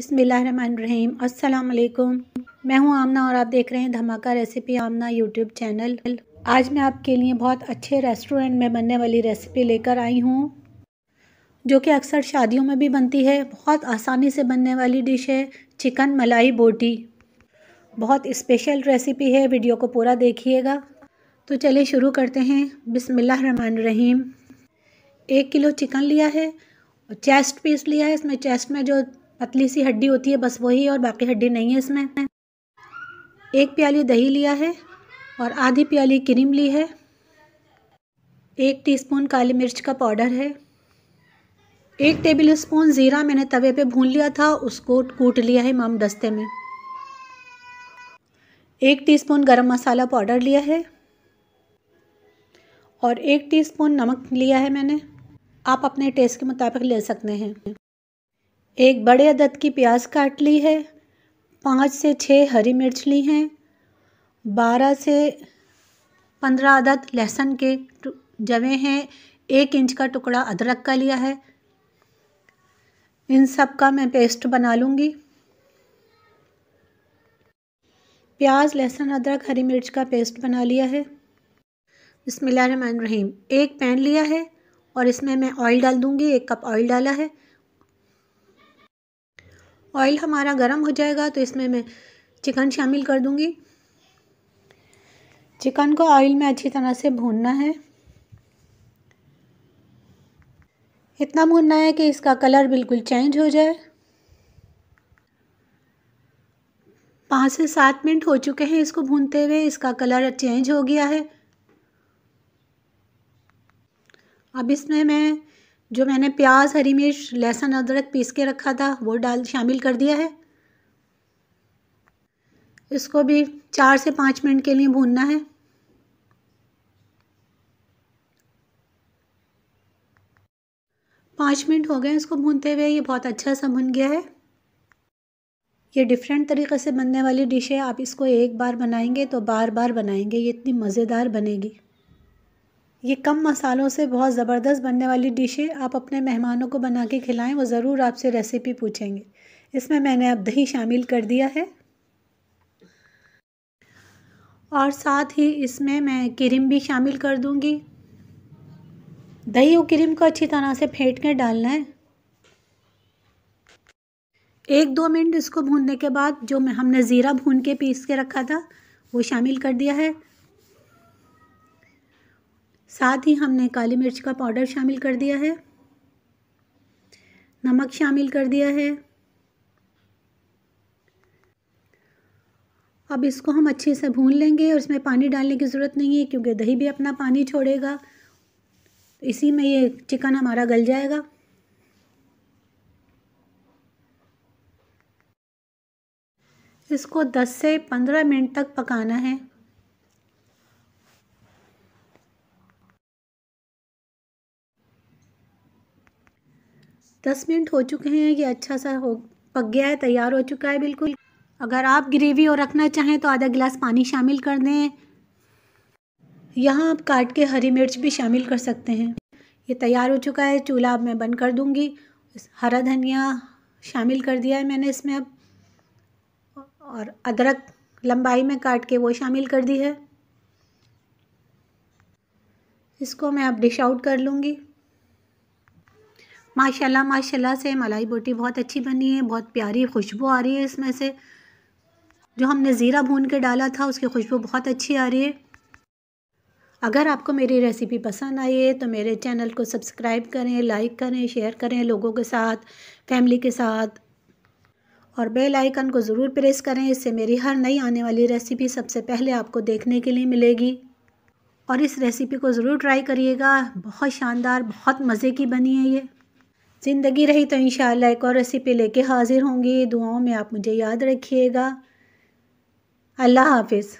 बिसमीम् अस्सलाम मैं हूं आमना और आप देख रहे हैं धमाका रेसिपी आमना यूट्यूब चैनल आज मैं आपके लिए बहुत अच्छे रेस्टोरेंट में बनने वाली रेसिपी लेकर आई हूं जो कि अक्सर शादियों में भी बनती है बहुत आसानी से बनने वाली डिश है चिकन मलाई बोटी बहुत स्पेशल रेसिपी है वीडियो को पूरा देखिएगा तो चलिए शुरू करते हैं बिसमीम एक किलो चिकन लिया है और चेस्ट पीस लिया है इसमें चेस्ट में जो पतली सी हड्डी होती है बस वही और बाकी हड्डी नहीं है इसमें एक प्याली दही लिया है और आधी प्याली क्रीम ली है एक टीस्पून काली मिर्च का पाउडर है एक टेबल स्पून ज़ीरा मैंने तवे पे भून लिया था उसको कूट लिया है माम दस्ते में एक टीस्पून गरम मसाला पाउडर लिया है और एक टीस्पून नमक लिया है मैंने आप अपने टेस्ट के मुताबिक ले सकते हैं एक बड़े अदद की प्याज काट ली है पाँच से छः हरी मिर्च ली हैं बारह से पंद्रह अदद लहसुन के जवे हैं एक इंच का टुकड़ा अदरक का लिया है इन सब का मैं पेस्ट बना लूँगी प्याज लहसुन अदरक हरी मिर्च का पेस्ट बना लिया है बसमिल रहीम एक पैन लिया है और इसमें मैं ऑयल डाल दूँगी एक कप ऑयल डाला है ऑयल हमारा गर्म हो जाएगा तो इसमें मैं चिकन शामिल कर दूँगी चिकन को ऑयल में अच्छी तरह से भूनना है इतना भूनना है कि इसका कलर बिल्कुल चेंज हो जाए पाँच से सात मिनट हो चुके हैं इसको भूनते हुए इसका कलर चेंज हो गया है अब इसमें मैं जो मैंने प्याज हरी मिर्च लहसुन अदरक पीस के रखा था वो डाल शामिल कर दिया है इसको भी चार से पाँच मिनट के लिए भूनना है पाँच मिनट हो गए इसको भूनते हुए ये बहुत अच्छा सा भुन गया है ये डिफरेंट तरीक़े से बनने वाली डिश है आप इसको एक बार बनाएंगे तो बार बार बनाएंगे ये इतनी मज़ेदार बनेगी ये कम मसालों से बहुत ज़बरदस्त बनने वाली डिश है आप अपने मेहमानों को बना के खिलाएं वो ज़रूर आपसे रेसिपी पूछेंगे इसमें मैंने अब दही शामिल कर दिया है और साथ ही इसमें मैं क्रीम भी शामिल कर दूंगी दही और क्रीम को अच्छी तरह से फेंट कर डालना है एक दो मिनट इसको भूनने के बाद जो हमने ज़ीरा भून के पीस के रखा था वो शामिल कर दिया है साथ ही हमने काली मिर्च का पाउडर शामिल कर दिया है नमक शामिल कर दिया है अब इसको हम अच्छे से भून लेंगे और इसमें पानी डालने की ज़रूरत नहीं है क्योंकि दही भी अपना पानी छोड़ेगा इसी में ये चिकन हमारा गल जाएगा इसको 10 से 15 मिनट तक पकाना है दस मिनट हो चुके हैं ये अच्छा सा हो पक गया है तैयार हो चुका है बिल्कुल अगर आप ग्रेवी और रखना चाहें तो आधा गिलास पानी शामिल कर दें यहाँ आप काट के हरी मिर्च भी शामिल कर सकते हैं ये तैयार हो चुका है चूल्हा अब मैं बंद कर दूँगी हरा धनिया शामिल कर दिया है मैंने इसमें अब और अदरक लंबाई में काट के वो शामिल कर दी है इसको मैं अब डिश आउट कर लूँगी माशाल्लाह माशाल्लाह से मलाई बोटी बहुत अच्छी बनी है बहुत प्यारी खुशबू आ रही है इसमें से जो हमने ज़ीरा भून के डाला था उसकी खुशबू बहुत अच्छी आ रही है अगर आपको मेरी रेसिपी पसंद आई है तो मेरे चैनल को सब्सक्राइब करें लाइक करें शेयर करें लोगों के साथ फैमिली के साथ और बेल आइकन को ज़रूर प्रेस करें इससे मेरी हर नई आने वाली रेसिपी सबसे पहले आपको देखने के लिए मिलेगी और इस रेसिपी को ज़रूर ट्राई करिएगा बहुत शानदार बहुत मज़े की बनी है ये ज़िंदगी रही तो इन एक और रेसिपी लेके हाज़िर होंगी दुआओं में आप मुझे याद रखिएगा अल्लाह हाफिज़